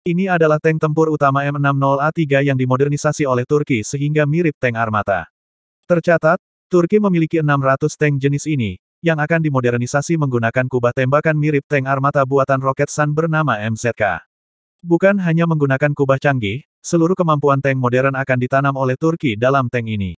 Ini adalah tank tempur utama M60A3 yang dimodernisasi oleh Turki sehingga mirip tank armata. Tercatat, Turki memiliki 600 tank jenis ini, yang akan dimodernisasi menggunakan kubah tembakan mirip tank armata buatan roket Sun bernama MZK. Bukan hanya menggunakan kubah canggih, seluruh kemampuan tank modern akan ditanam oleh Turki dalam tank ini.